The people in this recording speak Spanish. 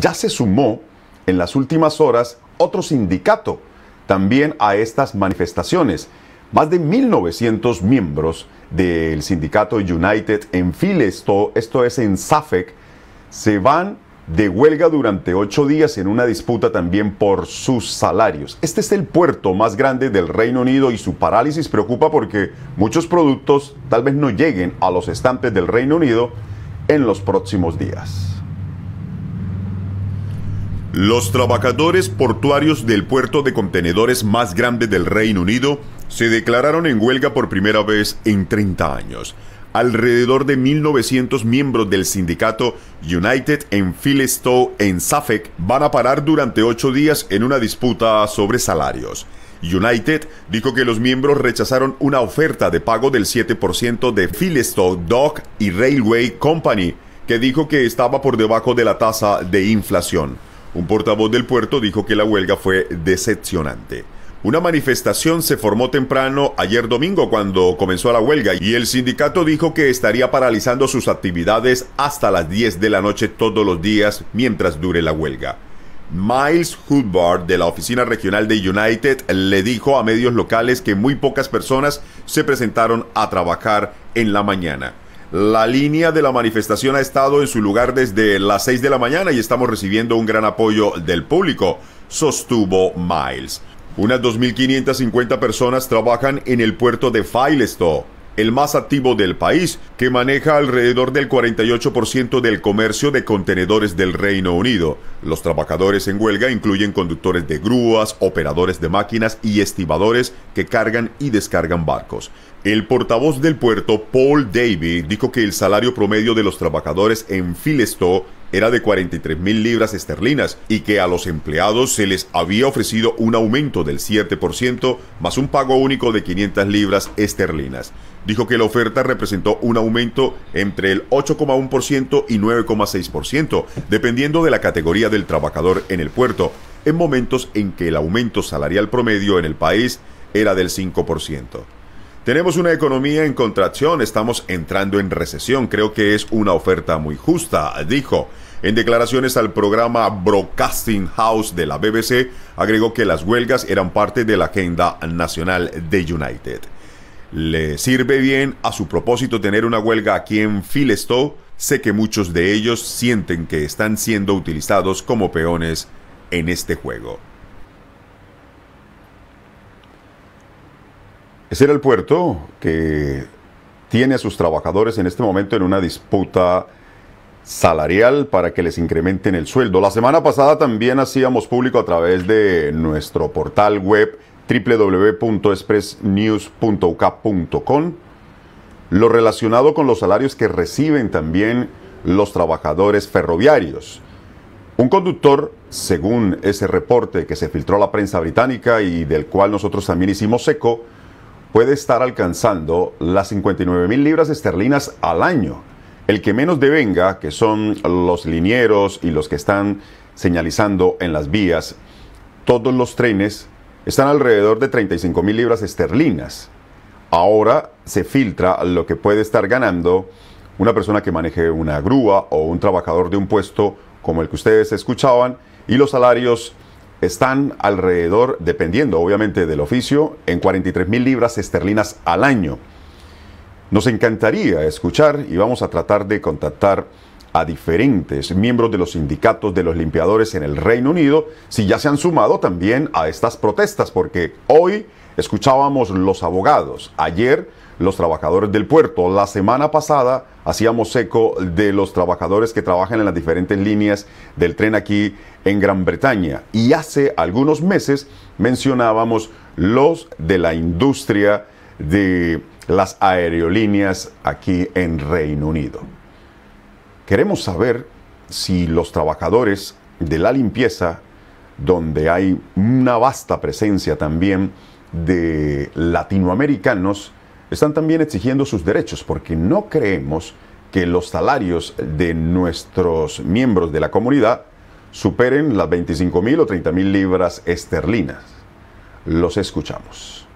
ya se sumó en las últimas horas otro sindicato también a estas manifestaciones. Más de 1.900 miembros del sindicato United en Filesto, esto es en Suffolk, se van de huelga durante ocho días en una disputa también por sus salarios. Este es el puerto más grande del Reino Unido y su parálisis preocupa porque muchos productos tal vez no lleguen a los estantes del Reino Unido en los próximos días. Los trabajadores portuarios del puerto de contenedores más grande del Reino Unido se declararon en huelga por primera vez en 30 años. Alrededor de 1.900 miembros del sindicato United en Philistow en Suffolk van a parar durante ocho días en una disputa sobre salarios. United dijo que los miembros rechazaron una oferta de pago del 7% de Philistow Dock y Railway Company, que dijo que estaba por debajo de la tasa de inflación. Un portavoz del puerto dijo que la huelga fue decepcionante. Una manifestación se formó temprano ayer domingo cuando comenzó la huelga y el sindicato dijo que estaría paralizando sus actividades hasta las 10 de la noche todos los días mientras dure la huelga. Miles Hubbard de la oficina regional de United le dijo a medios locales que muy pocas personas se presentaron a trabajar en la mañana. La línea de la manifestación ha estado en su lugar desde las 6 de la mañana y estamos recibiendo un gran apoyo del público, sostuvo Miles. Unas 2.550 personas trabajan en el puerto de Filestow el más activo del país, que maneja alrededor del 48% del comercio de contenedores del Reino Unido. Los trabajadores en huelga incluyen conductores de grúas, operadores de máquinas y estibadores que cargan y descargan barcos. El portavoz del puerto, Paul Davy, dijo que el salario promedio de los trabajadores en Filestow era de 43 mil libras esterlinas y que a los empleados se les había ofrecido un aumento del 7% más un pago único de 500 libras esterlinas. Dijo que la oferta representó un aumento entre el 8,1% y 9,6%, dependiendo de la categoría del trabajador en el puerto, en momentos en que el aumento salarial promedio en el país era del 5%. Tenemos una economía en contracción, estamos entrando en recesión, creo que es una oferta muy justa, dijo. En declaraciones al programa Broadcasting House de la BBC, agregó que las huelgas eran parte de la agenda nacional de United. Le sirve bien a su propósito tener una huelga aquí en Filestow. Sé que muchos de ellos sienten que están siendo utilizados como peones en este juego. Ese era el puerto que tiene a sus trabajadores en este momento en una disputa salarial para que les incrementen el sueldo. La semana pasada también hacíamos público a través de nuestro portal web www.expressnews.uk.com lo relacionado con los salarios que reciben también los trabajadores ferroviarios. Un conductor, según ese reporte que se filtró a la prensa británica y del cual nosotros también hicimos eco, puede estar alcanzando las 59 mil libras esterlinas al año. El que menos devenga, que son los linieros y los que están señalizando en las vías, todos los trenes están alrededor de 35 mil libras esterlinas. Ahora se filtra lo que puede estar ganando una persona que maneje una grúa o un trabajador de un puesto como el que ustedes escuchaban y los salarios están alrededor, dependiendo obviamente del oficio, en 43 mil libras esterlinas al año. Nos encantaría escuchar y vamos a tratar de contactar a diferentes miembros de los sindicatos de los limpiadores en el Reino Unido si ya se han sumado también a estas protestas, porque hoy Escuchábamos los abogados, ayer los trabajadores del puerto, la semana pasada hacíamos eco de los trabajadores que trabajan en las diferentes líneas del tren aquí en Gran Bretaña y hace algunos meses mencionábamos los de la industria de las aerolíneas aquí en Reino Unido. Queremos saber si los trabajadores de la limpieza, donde hay una vasta presencia también de latinoamericanos están también exigiendo sus derechos, porque no creemos que los salarios de nuestros miembros de la comunidad superen las 25 mil o 30 mil libras esterlinas. Los escuchamos.